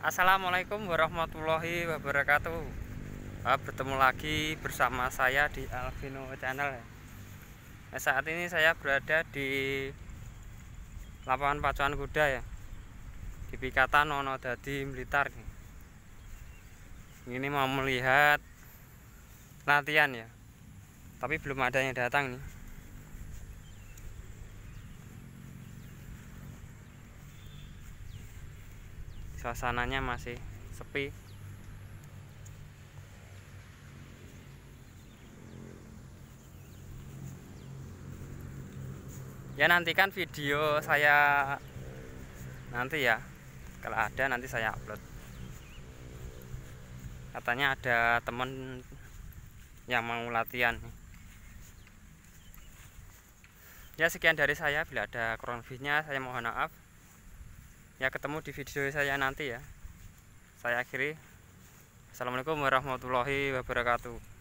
Assalamualaikum warahmatullahi wabarakatuh ah, Bertemu lagi bersama saya di Alvino Channel nah, Saat ini saya berada di lapangan pacuan kuda ya Di Pikatan Dadi Blitar Ini mau melihat latihan ya Tapi belum ada yang datang nih suasananya masih sepi ya nantikan video saya nanti ya kalau ada nanti saya upload katanya ada temen yang mau latihan ya sekian dari saya bila ada kurang lebihnya saya mohon maaf ya ketemu di video saya nanti ya saya akhiri assalamualaikum warahmatullahi wabarakatuh